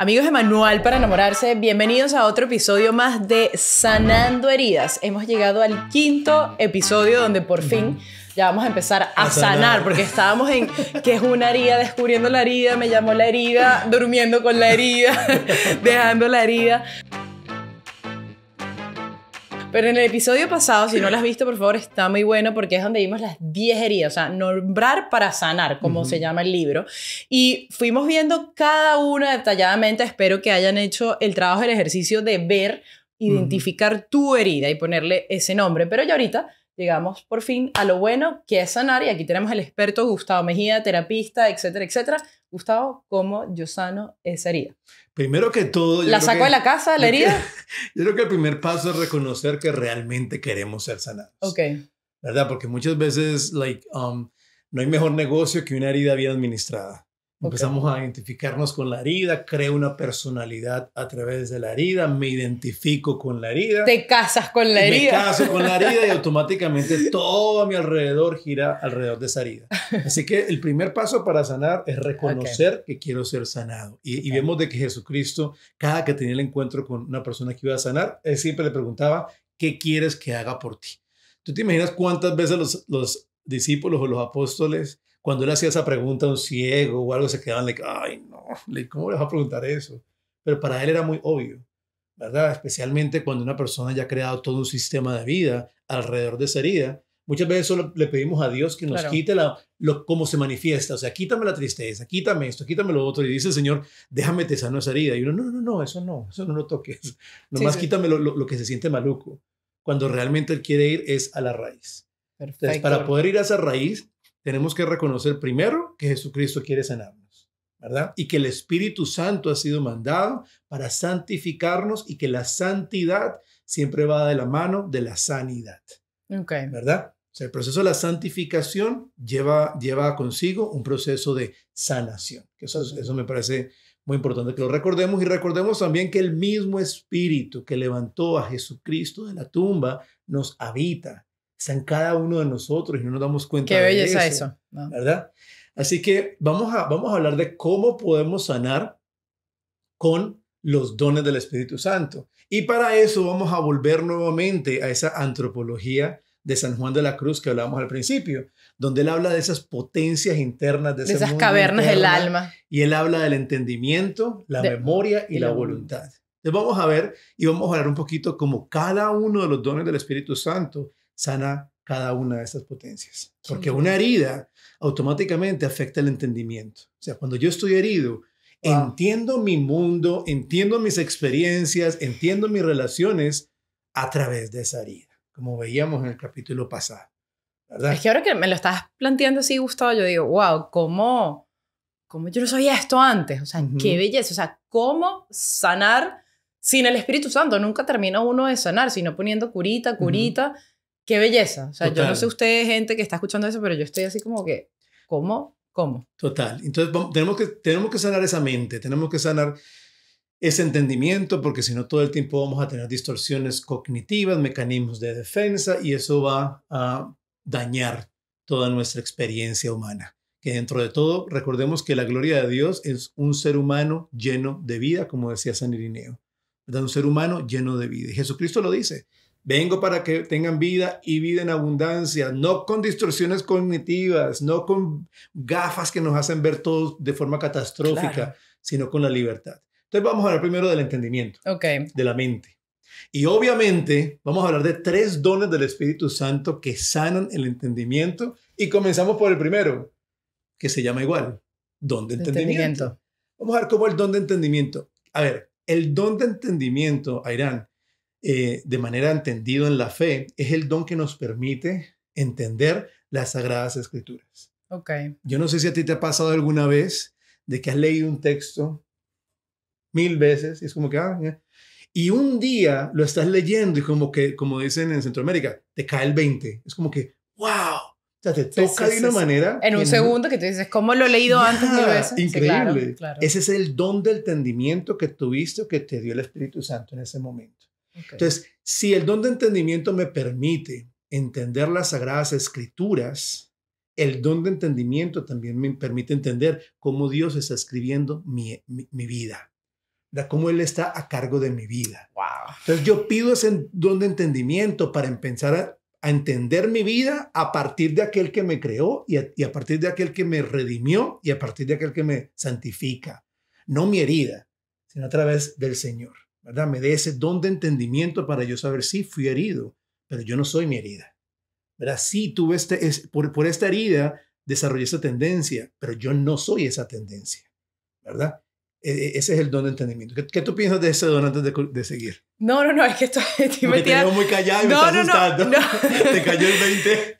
Amigos de Manual para Enamorarse, bienvenidos a otro episodio más de Sanando Heridas. Hemos llegado al quinto episodio donde por fin ya vamos a empezar a, sanar. porque estábamos en que es una herida, descubriendo la herida, me llamó la herida, durmiendo con la herida, dejando la herida. Pero en el episodio pasado, si no lo has visto, por favor, está muy bueno porque es donde vimos las 10 heridas, o sea, nombrar para sanar, como se llama el libro. Y fuimos viendo cada una detalladamente. Espero que hayan hecho el trabajo el ejercicio de ver, identificar tu herida y ponerle ese nombre. Pero ya ahorita llegamos por fin a lo bueno que es sanar y aquí tenemos al experto Gustavo Mejía, terapista, etcétera, etcétera. Gustavo, ¿cómo yo sano esa herida? Primero que todo... ¿La saco de la casa, la herida? yo creo que el primer paso es reconocer que realmente queremos ser sanados. Ok. ¿Verdad? Porque muchas veces, like, um, no hay mejor negocio que una herida bien administrada. Empezamos a identificarnos con la herida, creo una personalidad a través de la herida, me identifico con la herida. Te casas con la herida. Me caso con la herida y automáticamente todo a mi alrededor gira alrededor de esa herida. Así que el primer paso para sanar es reconocer que quiero ser sanado. Y, vemos de que Jesucristo, cada que tenía el encuentro con una persona que iba a sanar, él siempre le preguntaba, ¿qué quieres que haga por ti? ¿Tú te imaginas cuántas veces los, los discípulos o los apóstoles cuando él hacía esa pregunta a un ciego o algo, se quedaban, like, ay, no, ¿cómo le vas a preguntar eso? Pero para él era muy obvio, ¿verdad? Especialmente cuando una persona ya ha creado todo un sistema de vida alrededor de esa herida. Muchas veces solo le pedimos a Dios que nos quite la, lo, cómo se manifiesta. O sea, quítame la tristeza, quítame esto, quítame lo otro. Y dice el Señor, déjame te sano esa herida. Y uno, no, no, no, eso no, eso no lo toques. Nomás quítame lo, que se siente maluco. Cuando realmente Él quiere ir es a la raíz. Entonces, para poder ir a esa raíz, tenemos que reconocer primero que Jesucristo quiere sanarnos, ¿verdad? Y que el Espíritu Santo ha sido mandado para santificarnos y que la santidad siempre va de la mano de la sanidad. Okay. ¿Verdad? O sea, el proceso de la santificación lleva, lleva consigo un proceso de sanación. Eso, eso me parece muy importante que lo recordemos y recordemos también que el mismo espíritu que levantó a Jesucristo de la tumba nos habita en cada uno de nosotros y no nos damos cuenta. Qué de belleza eso, ¿verdad? Así que vamos a, vamos a hablar de cómo podemos sanar con los dones del Espíritu Santo. Y para eso vamos a volver nuevamente a esa antropología de San Juan de la Cruz que hablábamos al principio, donde él habla de esas potencias internas, de, de esas cavernas del alma. Y él habla del entendimiento, la memoria y, la, voluntad. Entonces vamos a ver y vamos a hablar un poquito como cada uno de los dones del Espíritu Santo sana cada una de esas potencias. Porque una herida automáticamente afecta el entendimiento. O sea, cuando yo estoy herido, entiendo mi mundo, entiendo mis experiencias, entiendo mis relaciones a través de esa herida, como veíamos en el capítulo pasado. ¿verdad? Es que ahora que me lo estás planteando así, Gustavo, yo digo, wow, ¿cómo, cómo yo no sabía esto antes? O sea, qué belleza. O sea, ¿cómo sanar sin el Espíritu Santo? Nunca termina uno de sanar, sino poniendo curita, curita. Qué belleza. O sea, yo no sé ustedes, gente que está escuchando eso, pero yo estoy así como que, ¿cómo? ¿Cómo? Total. Entonces tenemos, que, tenemos que sanar esa mente, tenemos que sanar ese entendimiento, porque si no todo el tiempo vamos a tener distorsiones cognitivas, mecanismos de defensa, y eso va a dañar toda nuestra experiencia humana. Que dentro de todo, recordemos que la gloria de Dios es un ser humano lleno de vida, como decía San Irineo. ¿verdad? Un ser humano lleno de vida. Y Jesucristo lo dice. Vengo para que tengan vida y vida en abundancia, no con distorsiones cognitivas, no con gafas que nos hacen ver todo de forma catastrófica, sino con la libertad. Entonces vamos a hablar primero del entendimiento, de la mente. Y obviamente vamos a hablar de tres dones del Espíritu Santo que sanan el entendimiento y comenzamos por el primero, que se llama igual, don de entendimiento. entendimiento. Vamos a ver cómo el don de entendimiento. A ver, el don de entendimiento, Airán, eh, de manera entendido en la fe, es el don que nos permite entender las sagradas escrituras. Okay. Yo no sé si a ti te ha pasado alguna vez de que has leído un texto mil veces y es como que, ah, y un día lo estás leyendo y como que, como dicen en Centroamérica, te cae el 20. Es como que, wow, o sea, te toca de una manera. En un segundo que tú dices, ¿cómo lo he leído antes de veces? Increíble. Ese es el don del entendimiento que tuviste o que te dio el Espíritu Santo en ese momento. Entonces, si el don de entendimiento me permite entender las sagradas escrituras, el don de entendimiento también me permite entender cómo Dios está escribiendo mi, vida, cómo Él está a cargo de mi vida. Entonces yo pido ese don de entendimiento para empezar a, entender mi vida a partir de aquel que me creó y a, partir de aquel que me redimió y a partir de aquel que me santifica. No mi herida, sino a través del Señor. ¿verdad? Me dé ese don de entendimiento para yo saber si fui herido, pero yo no soy mi herida. ¿Verdad? Sí, tuve este, es, por, por esta herida desarrollé esa tendencia, pero yo no soy esa tendencia, ¿verdad? E, e, ese es el don de entendimiento. ¿Qué, tú piensas de ese don antes de, seguir? No, no, no, es que estoy, estoy muy callada y me estás no, asustando. Te cayó el 20.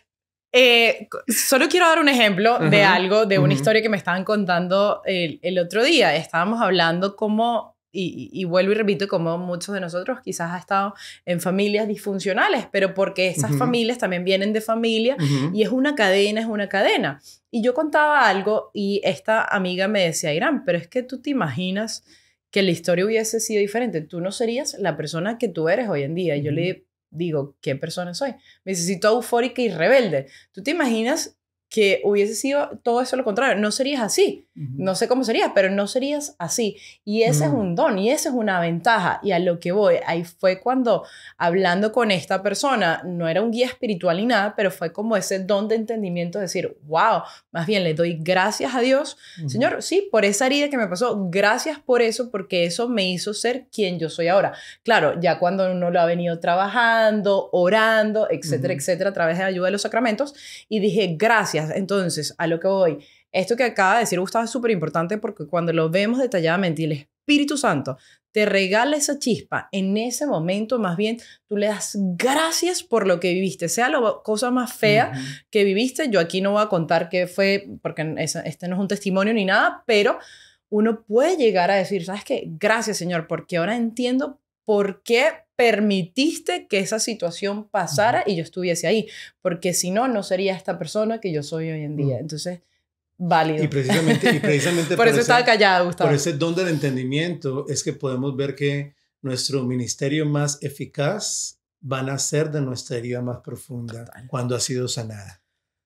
Eh, solo quiero dar un ejemplo de algo, de una historia que me estaban contando el, el otro día. Estábamos hablando cómo y, vuelvo y repito, como muchos de nosotros quizás ha estado en familias disfuncionales, pero porque esas familias también vienen de familia y es una cadena, es una cadena. Y yo contaba algo y esta amiga me decía, Irán, pero es que tú te imaginas que la historia hubiese sido diferente, tú no serías la persona que tú eres hoy en día. yo le digo, ¿qué persona soy? Me dice, si tú eufórica y rebelde, ¿tú te imaginas que hubiese sido todo eso lo contrario. No serías así. No sé cómo serías, pero no serías así. Y ese es mm. un don y esa es una ventaja. Y a lo que voy, ahí fue cuando hablando con esta persona, no era un guía espiritual ni nada, pero fue como ese don de entendimiento, decir, wow, más bien le doy gracias a Dios. Señor, sí, por esa herida que me pasó, gracias por eso, porque eso me hizo ser quien yo soy ahora. Claro, ya cuando uno lo ha venido trabajando, orando, etcétera, etcétera, a través de la ayuda de los sacramentos, y dije, gracias entonces, a lo que voy, esto que acaba de decir Gustavo es súper importante porque cuando lo vemos detalladamente y el Espíritu Santo te regala esa chispa, en ese momento más bien tú le das gracias por lo que viviste, sea la cosa más fea que viviste. Yo aquí no voy a contar qué fue, porque este no es un testimonio ni nada, pero uno puede llegar a decir, ¿sabes qué? Gracias Señor, porque ahora entiendo por qué permitiste que esa situación pasara y yo estuviese ahí, porque si no, no sería esta persona que yo soy hoy en día. Entonces, válido. Y precisamente, por, eso estaba callado, Gustavo. Por ese don del entendimiento es que podemos ver que nuestro ministerio más eficaz van a ser de nuestra herida más profunda cuando ha sido sanada.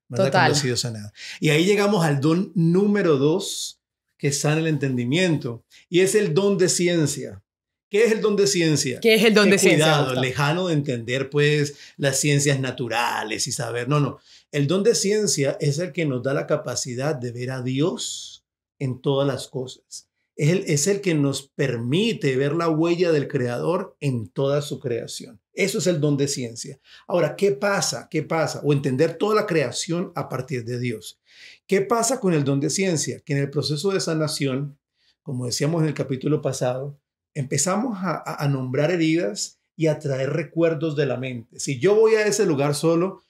Total. Cuando ha sido sanada. Y ahí llegamos al don número dos que sana el entendimiento y es el don de ciencia. ¿Qué es el don de ciencia? ¿Qué es el don de cuidado, lejano de entender pues las ciencias naturales y saber. No, no. El don de ciencia es el que nos da la capacidad de ver a Dios en todas las cosas. Es es el que nos permite ver la huella del Creador en toda su creación. Eso es el don de ciencia. Ahora, ¿qué pasa? ¿Qué pasa? O entender toda la creación a partir de Dios. ¿Qué pasa con el don de ciencia? Que en el proceso de sanación, como decíamos en el capítulo pasado, empezamos a, nombrar heridas y a traer recuerdos de la mente. Si yo voy a ese lugar solo,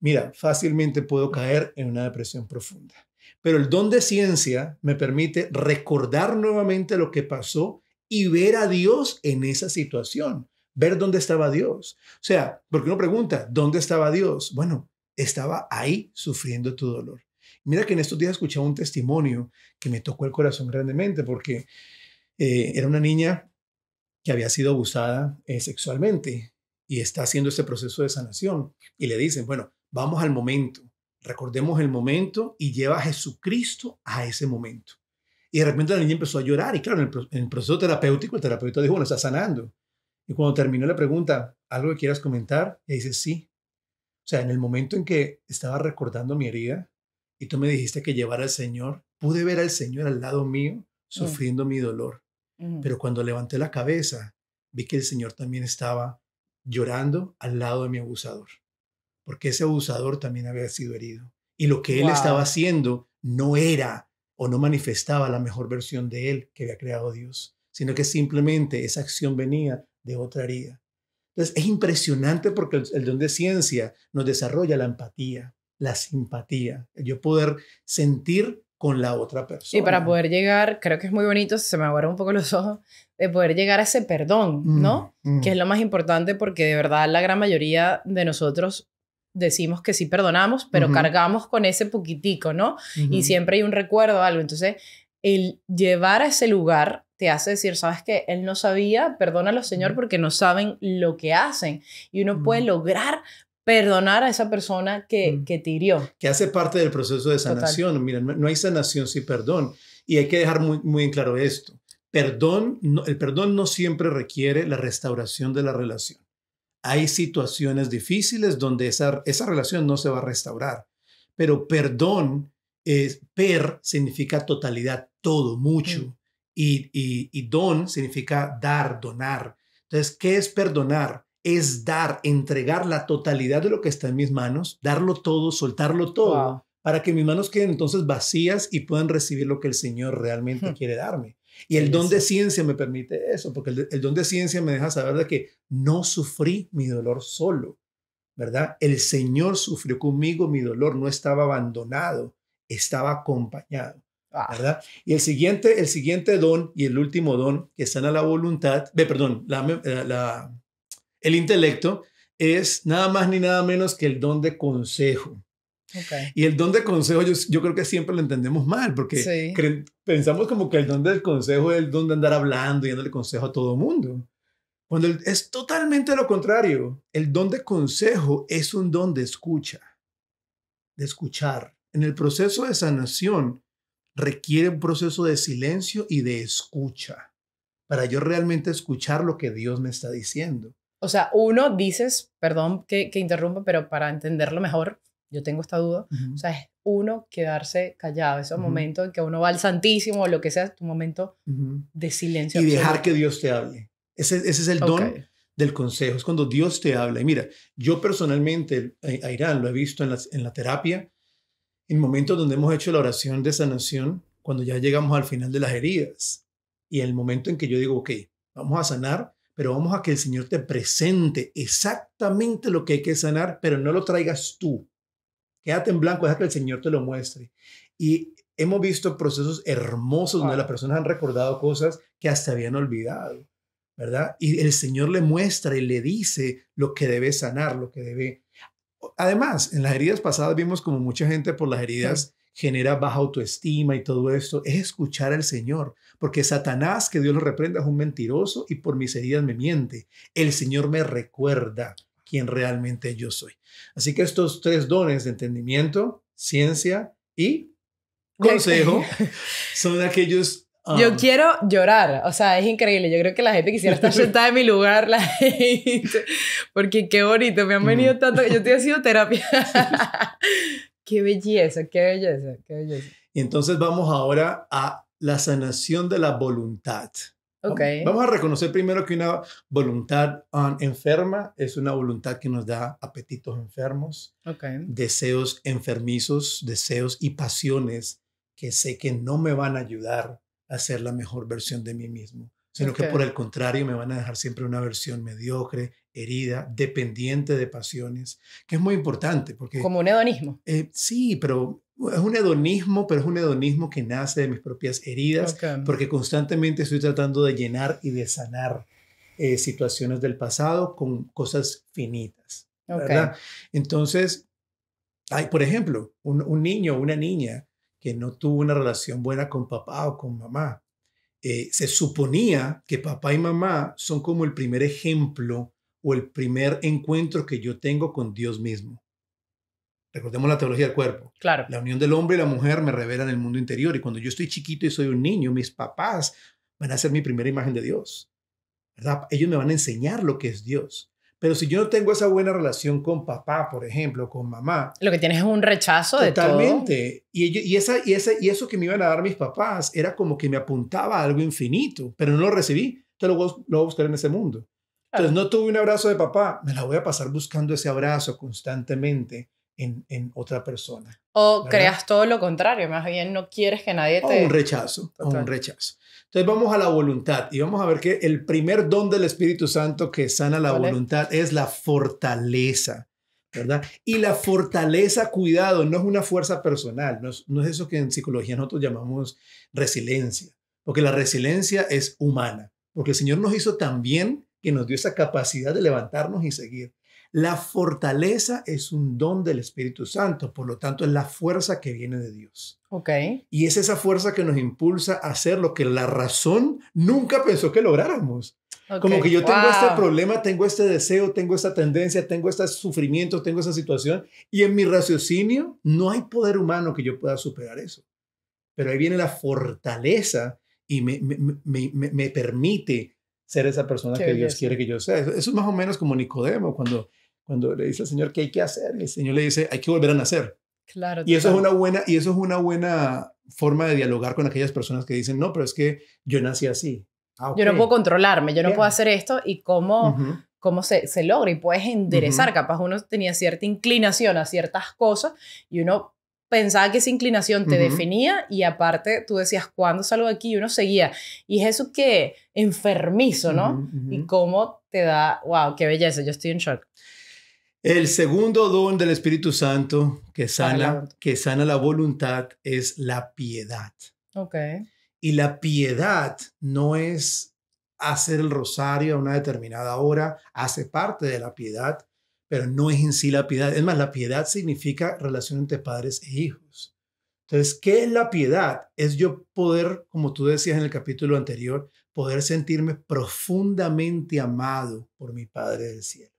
mira, fácilmente puedo caer en una depresión profunda. Pero el don de ciencia me permite recordar nuevamente lo que pasó y ver a Dios en esa situación, ver dónde estaba Dios. O sea, porque uno pregunta, ¿dónde estaba Dios? Bueno, estaba ahí sufriendo tu dolor. Mira que en estos días escuchaba un testimonio que me tocó el corazón grandemente porque eh, era una niña que había sido abusada eh, sexualmente y está haciendo este proceso de sanación. Y le dicen, bueno, vamos al momento, recordemos el momento y lleva a Jesucristo a ese momento. Y de repente la niña empezó a llorar y claro, en el, proceso terapéutico el terapeuta dijo, bueno, está sanando. Y cuando terminó la pregunta, ¿algo que quieras comentar? Y dice, sí. O sea, en el momento en que estaba recordando mi herida y tú me dijiste que llevara al Señor, pude ver al Señor al lado mío mm. sufriendo mi dolor. Pero cuando levanté la cabeza, vi que el Señor también estaba llorando al lado de mi abusador, porque ese abusador también había sido herido. Y lo que él estaba haciendo no era o no manifestaba la mejor versión de él que había creado Dios, sino que simplemente esa acción venía de otra herida. Entonces es impresionante porque el, el don de ciencia nos desarrolla la empatía, la simpatía, el yo poder sentir con la otra persona. Y para poder llegar, creo que es muy bonito, se me aguaron un poco los ojos, de poder llegar a ese perdón, ¿no? Mm, mm. Que es lo más importante porque de verdad la gran mayoría de nosotros decimos que sí perdonamos, pero cargamos con ese poquitico, ¿no? Y siempre hay un recuerdo, algo. Entonces, el llevar a ese lugar te hace decir, sabes que él no sabía, perdónalo Señor porque no saben lo que hacen. Y uno puede mm. lograr perdonar a esa persona que, mm. que te hirió. Que hace parte del proceso de sanación. Mira, no, hay sanación sin perdón. Y hay que dejar muy, muy en claro esto. Perdón, el perdón no siempre requiere la restauración de la relación. Hay situaciones difíciles donde esa, esa relación no se va a restaurar. Pero perdón, es, per significa totalidad, todo, mucho. Mm. Y, y don significa dar, donar. Entonces, ¿qué es perdonar? es dar, entregar la totalidad de lo que está en mis manos, darlo todo, soltarlo todo, para que mis manos queden entonces vacías y puedan recibir lo que el Señor realmente hmm. quiere darme. Y el don de ciencia me permite eso, porque el, don de ciencia me deja saber de que no sufrí mi dolor solo, ¿verdad? El Señor sufrió conmigo mi dolor, no estaba abandonado, estaba acompañado, ah. ¿verdad? Y el siguiente, el siguiente don y el último don que están a la voluntad, perdón, la, la el intelecto es nada más ni nada menos que el don de consejo. Y el don de consejo yo, yo, creo que siempre lo entendemos mal, porque pensamos como que el don del consejo es el don de andar hablando y dándole consejo a todo mundo. Cuando es totalmente lo contrario. El don de consejo es un don de escucha, de escuchar. En el proceso de sanación requiere un proceso de silencio y de escucha para yo realmente escuchar lo que Dios me está diciendo. O sea, uno, dices, perdón que, que interrumpa, pero para entenderlo mejor, yo tengo esta duda. O sea, es uno quedarse callado, esos momentos en que uno va al Santísimo o lo que sea, tu momento de silencio. Y dejar que Dios te hable. Ese, es el don del consejo, es cuando Dios te habla. Y mira, yo personalmente eh, a, lo he visto en la, en la terapia, en momentos donde hemos hecho la oración de sanación, cuando ya llegamos al final de las heridas. Y el momento en que yo digo, ok, vamos a sanar, pero vamos a que el Señor te presente exactamente lo que hay que sanar, pero no lo traigas tú. Quédate en blanco, deja que el Señor te lo muestre. Y hemos visto procesos hermosos donde las personas han recordado cosas que hasta habían olvidado, ¿verdad? Y el Señor le muestra y le dice lo que debe sanar, lo que debe... Además, en las heridas pasadas vimos como mucha gente por las heridas genera baja autoestima y todo esto, es escuchar al Señor, porque Satanás, que Dios lo reprenda, es un mentiroso y por mis heridas me miente. El Señor me recuerda quién realmente yo soy. Así que estos tres dones de entendimiento, ciencia y consejo son aquellos yo um, quiero llorar, o sea, es increíble. Yo creo que la gente quisiera estar sentada en mi lugar, la gente, porque qué bonito, me han venido tanto, yo te he sido terapia. Qué belleza, qué belleza, qué belleza. Y entonces vamos ahora a la sanación de la voluntad. Okay. Vamos a reconocer primero que una voluntad um, enferma es una voluntad que nos da apetitos enfermos, okay. deseos enfermizos, deseos y pasiones que sé que no me van a ayudar a ser la mejor versión de mí mismo, sino que por el contrario me van a dejar siempre una versión mediocre, herida, dependiente de pasiones, que es muy importante porque... Como un hedonismo. Eh, sí, pero es un hedonismo, pero es un hedonismo que nace de mis propias heridas, porque constantemente estoy tratando de llenar y de sanar eh, situaciones del pasado con cosas finitas. ¿verdad? Entonces, hay, por ejemplo, un, niño o una niña que no tuvo una relación buena con papá o con mamá, eh, se suponía que papá y mamá son como el primer ejemplo o el primer encuentro que yo tengo con Dios mismo. Recordemos la teología del cuerpo. Claro. La unión del hombre y la mujer me revela en el mundo interior. Y cuando yo estoy chiquito y soy un niño, mis papás van a ser mi primera imagen de Dios. ¿verdad? Ellos me van a enseñar lo que es Dios. Pero si yo no tengo esa buena relación con papá, por ejemplo, con mamá. Lo que tienes es un rechazo totalmente. de todo. Y, y, esa, y, y eso que me iban a dar mis papás era como que me apuntaba a algo infinito, pero no lo recibí. Te lo, lo voy a buscar en ese mundo. Entonces no tuve un abrazo de papá, me la voy a pasar buscando ese abrazo constantemente en, otra persona. O creas todo lo contrario, más bien no quieres que nadie te... O un rechazo, o un rechazo. Entonces vamos a la voluntad y vamos a ver que el primer don del Espíritu Santo que sana la voluntad es la fortaleza. ¿verdad? Y la fortaleza, cuidado, no es una fuerza personal, no es, eso que en psicología nosotros llamamos resiliencia, porque la resiliencia es humana, porque el Señor nos hizo también... bien que nos dio esa capacidad de levantarnos y seguir. La fortaleza es un don del Espíritu Santo, por lo tanto es la fuerza que viene de Dios. Ok. Y es esa fuerza que nos impulsa a hacer lo que la razón nunca pensó que lográramos. Como que yo tengo este problema, tengo este deseo, tengo esta tendencia, tengo este sufrimiento, tengo esa situación, y en mi raciocinio no hay poder humano que yo pueda superar eso. Pero ahí viene la fortaleza y me, me, me, me permite ser esa persona que Dios quiere que yo sea. Eso, es más o menos como Nicodemo, cuando, cuando le dice al Señor qué hay que hacer, y el Señor le dice, hay que volver a nacer. Claro, y, eso es una buena, y eso es una buena forma de dialogar con aquellas personas que dicen, no, pero es que yo nací así. Ah, yo no puedo controlarme, yo no puedo hacer esto y cómo, cómo se, logra y puedes enderezar. Capaz uno tenía cierta inclinación a ciertas cosas y uno pensaba que esa inclinación te definía y aparte tú decías, ¿cuándo salgo aquí? Y uno seguía. Y es eso que enfermizo, ¿no? Y cómo te da, wow, qué belleza, yo estoy en shock. El segundo don del Espíritu Santo que sana, que sana la voluntad es la piedad. Ok. Y la piedad no es hacer el rosario a una determinada hora, hace parte de la piedad, pero no es en sí la piedad. Es más, la piedad significa relación entre padres e hijos. Entonces, ¿qué es la piedad? Es yo poder, como tú decías en el capítulo anterior, poder sentirme profundamente amado por mi Padre del Cielo.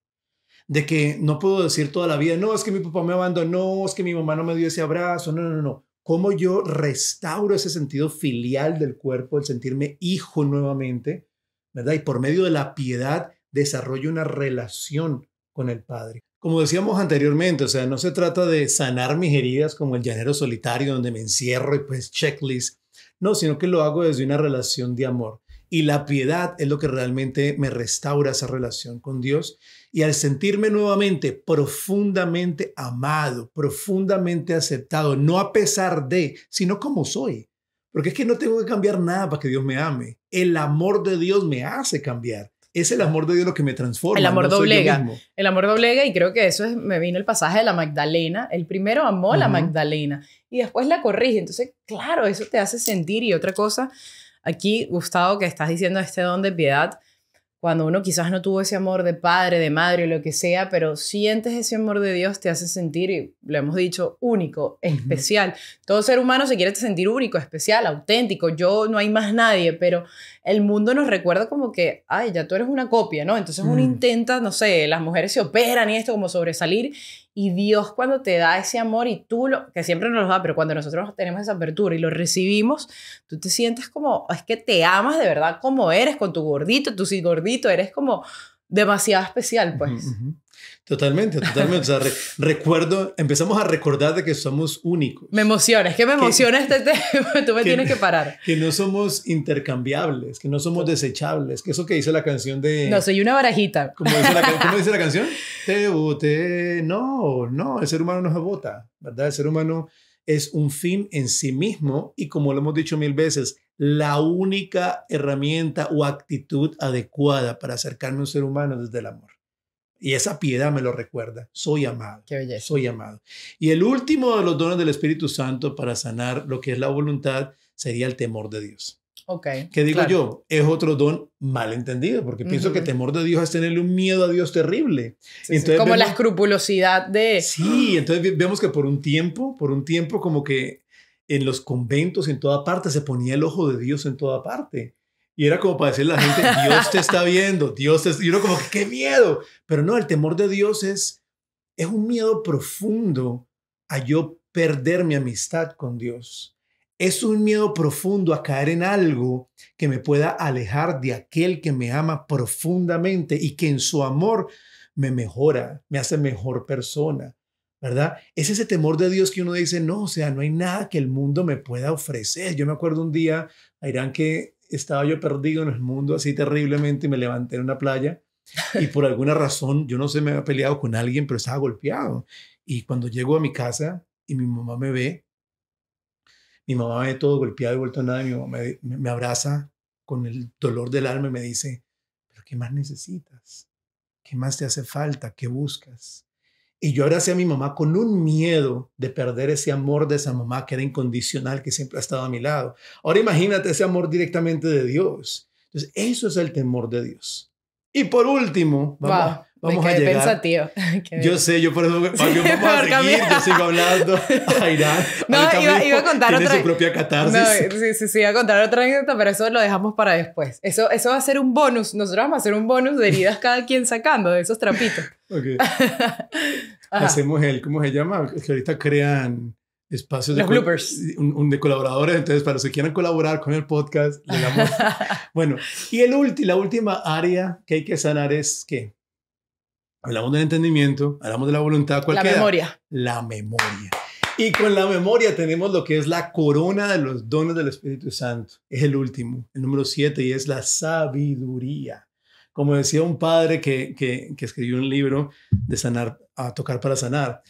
De que no puedo decir toda la vida, no, es que mi papá me abandonó, es que mi mamá no me dio ese abrazo, no, no, no. ¿Cómo yo restauro ese sentido filial del cuerpo, el sentirme hijo nuevamente, ¿verdad? Y por medio de la piedad desarrollo una relación con el Padre. Como decíamos anteriormente, o sea, no se trata de sanar mis heridas como el llanero solitario donde me encierro y pues checklist. No, sino que lo hago desde una relación de amor. Y la piedad es lo que realmente me restaura esa relación con Dios. Y al sentirme nuevamente profundamente amado, profundamente aceptado, no a pesar de, sino como soy. Porque es que no tengo que cambiar nada para que Dios me ame. El amor de Dios me hace cambiar es el amor de Dios lo que me transforma. El amor doblega. El amor doblega y creo que eso es, me vino el pasaje de la Magdalena. El primero amó la Magdalena y después la corrige. Entonces, claro, eso te hace sentir. Y otra cosa, aquí, Gustavo, que estás diciendo este don de piedad, cuando uno quizás no tuvo ese amor de padre, de madre, lo que sea, pero sientes ese amor de Dios, te hace sentir, lo hemos dicho, único, especial. Todo ser humano se quiere sentir único, especial, auténtico. Yo no hay más nadie, pero el mundo nos recuerda como que, ay, ya tú eres una copia, ¿no? Entonces uno mm. intenta, no sé, las mujeres se operan y esto como sobresalir y Dios cuando te da ese amor y tú lo, que siempre nos lo da, pero cuando nosotros tenemos esa apertura y lo recibimos, tú te sientes como, es que te amas de verdad como eres, con tu gordito, tú sí gordito, eres como demasiado especial, pues. Totalmente, totalmente. O sea, recuerdo, empezamos a recordar de que somos únicos. Me emociona, es que me emociona este tema, tú me tienes que parar. Que no somos intercambiables, que no somos desechables, que eso que dice la canción de... No, soy una barajita. ¿Cómo dice la, canción? Te No, no, el ser humano no se bota ¿verdad? El ser humano es un fin en sí mismo y como lo hemos dicho mil veces, la única herramienta o actitud adecuada para acercarnos a un ser humano es el amor. Y esa piedad me lo recuerda. Soy amado. Qué belleza. Soy amado. Y el último de los dones del Espíritu Santo para sanar lo que es la voluntad sería el temor de Dios. Ok. ¿Qué digo yo, es otro don mal entendido, porque pienso que temor de Dios es tenerle un miedo a Dios terrible. entonces, Como la escrupulosidad de... Sí, entonces vemos que por un tiempo, por un tiempo como que en los conventos, en toda parte, se ponía el ojo de Dios en toda parte. Y era como para decirle a la gente, Dios te está viendo, Dios te... Y uno como, qué miedo. Pero no, el temor de Dios es, es un miedo profundo a yo perder mi amistad con Dios. Es un miedo profundo a caer en algo que me pueda alejar de aquel que me ama profundamente y que en su amor me mejora, me hace mejor persona, ¿verdad? Es ese temor de Dios que uno dice, no, o sea, no hay nada que el mundo me pueda ofrecer. Yo me acuerdo un día, Irán, que estaba yo perdido en el mundo así terriblemente y me levanté en una playa y por alguna razón, yo no sé, me había peleado con alguien, pero estaba golpeado. Y cuando llego a mi casa y mi mamá me ve, mi mamá me ve todo golpeado y vuelto a nada, y mi me, me, abraza con el dolor del alma y me dice, pero ¿qué más necesitas? ¿Qué más te hace falta? ¿Qué buscas? Y yo abracé a mi mamá con un miedo de perder ese amor de esa mamá que era incondicional, que siempre ha estado a mi lado. Ahora imagínate ese amor directamente de Dios. Entonces, eso es el temor de Dios. Y por último, vamos, Vamos a llegar. Pensativo. Yo sé, yo por eso vamos a seguir, yo sigo hablando. No, iba, a contar tiene otra. su propia catarsis. No, sí, sí, sí, iba a contar otra anécdota, pero eso lo dejamos para después. Eso, eso va a ser un bonus. Nosotros vamos a hacer un bonus de heridas cada quien sacando de esos trapitos. ok. Hacemos el, ¿cómo se llama? Que ahorita crean espacios de, bloopers. Un, de colaboradores. Entonces, para los que quieran colaborar con el podcast, le damos. bueno, y el la última área que hay que sanar es ¿qué? hablamos del entendimiento, hablamos de la voluntad, cualquiera. La memoria. La memoria. Y con la memoria tenemos lo que es la corona de los dones del Espíritu Santo. Es el último, el número siete, y es la sabiduría. Como decía un padre que, escribió un libro de sanar, a tocar para sanar,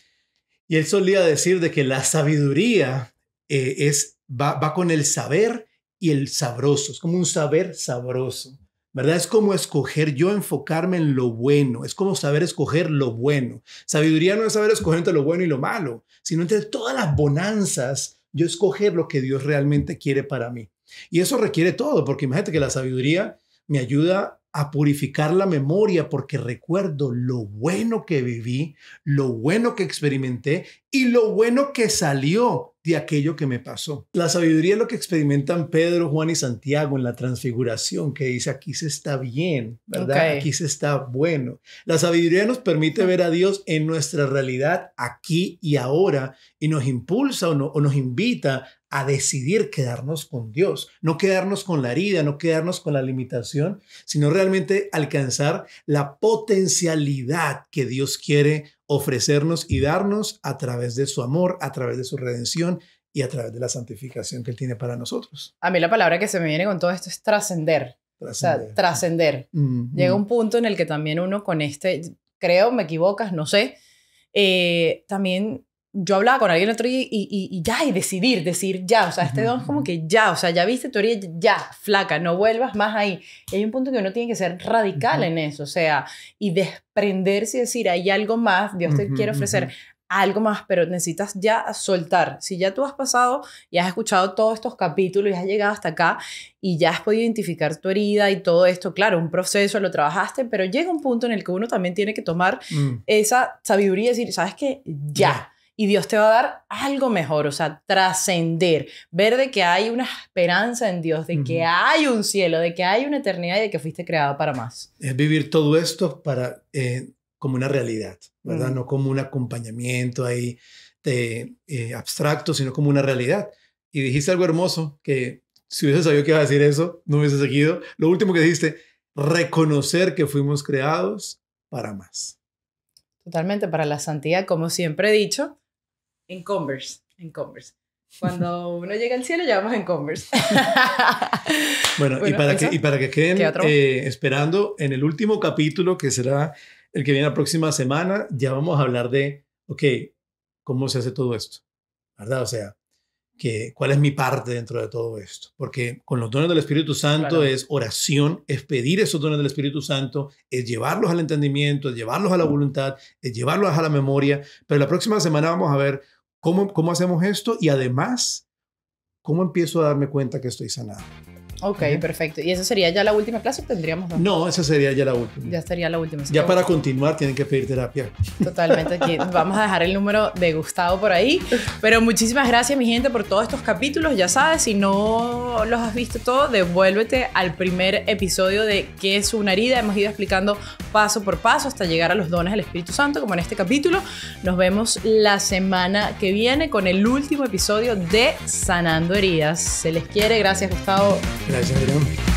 y él solía decir de que la sabiduría eh, es, va con el saber y el sabroso, es como un saber sabroso. ¿verdad? Es como escoger yo enfocarme en lo bueno, es como saber escoger lo bueno. Sabiduría no es saber escoger entre lo bueno y lo malo, sino entre todas las bonanzas, yo escoger lo que Dios realmente quiere para mí. Y eso requiere todo, porque imagínate que la sabiduría me ayuda a purificar la memoria porque recuerdo lo bueno que viví, lo bueno que experimenté y lo bueno que salió de aquello que me pasó. La sabiduría es lo que experimentan Pedro, Juan y Santiago en la transfiguración, que dice aquí se está bien, ¿verdad? Aquí se está bueno. La sabiduría nos permite ver a Dios en nuestra realidad aquí y ahora y nos impulsa o, o nos invita a decidir quedarnos con Dios, no quedarnos con la herida, no quedarnos con la limitación, sino realmente alcanzar la potencialidad que Dios quiere ofrecernos y darnos a través de su amor, a través de su redención y a través de la santificación que Él tiene para nosotros. A mí la palabra que se me viene con todo esto es trascender. Trascender. O sea, trascender. Llega un punto en el que también uno con este, creo, me equivocas, no sé, eh, también yo hablaba con alguien otro día y, ya, y decidir, decir ya, o sea, este don es como que ya, o sea, ya viste tu ya, flaca, no vuelvas más ahí. Y hay un punto que uno tiene que ser radical en eso, o sea, y desprenderse y decir, hay algo más, Dios te quiere ofrecer algo más, pero necesitas ya soltar. Si ya tú has pasado y has escuchado todos estos capítulos y has llegado hasta acá y ya has podido identificar tu herida y todo esto, claro, un proceso, lo trabajaste, pero llega un punto en el que uno también tiene que tomar mm. esa sabiduría y decir, ¿sabes que Ya y Dios te va a dar algo mejor, o sea, trascender, ver de que hay una esperanza en Dios, de que hay un cielo, de que hay una eternidad y de que fuiste creado para más. Es vivir todo esto para, eh, como una realidad, ¿verdad? Mm. No como un acompañamiento ahí de, eh, eh, abstracto, sino como una realidad. Y dijiste algo hermoso que si hubiese sabido que iba a decir eso, no hubiese seguido. Lo último que dijiste, reconocer que fuimos creados para más. Totalmente, para la santidad, como siempre he dicho, en Converse, en Converse. Cuando uno llega al cielo, ya vamos en Converse. bueno, y, para que, y para que queden eh, esperando, en el último capítulo, que será el que viene la próxima semana, ya vamos a hablar de, ok, ¿cómo se hace todo esto? ¿Verdad? O sea, cuál es mi parte dentro de todo esto. Porque con los dones del Espíritu Santo es oración, es pedir esos dones del Espíritu Santo, es llevarlos al entendimiento, es llevarlos a la voluntad, es llevarlos a la memoria. Pero la próxima semana vamos a ver cómo, cómo hacemos esto y además, cómo empiezo a darme cuenta que estoy sanado. Ok, perfecto. ¿Y esa sería ya la última clase o tendríamos No, esa sería ya la última. Ya sería la última. Ya para continuar tienen que pedir terapia. Totalmente. Aquí vamos a dejar el número de Gustavo por ahí. Pero muchísimas gracias, mi gente, por todos estos capítulos. Ya sabes, si no los has visto todos, devuélvete al primer episodio de ¿Qué es una herida? Hemos ido explicando paso por paso hasta llegar a los dones del Espíritu Santo, como en este capítulo. Nos vemos la semana que viene con el último episodio de Sanando Heridas. Se les quiere. Gracias, Gustavo. recognizing the dome.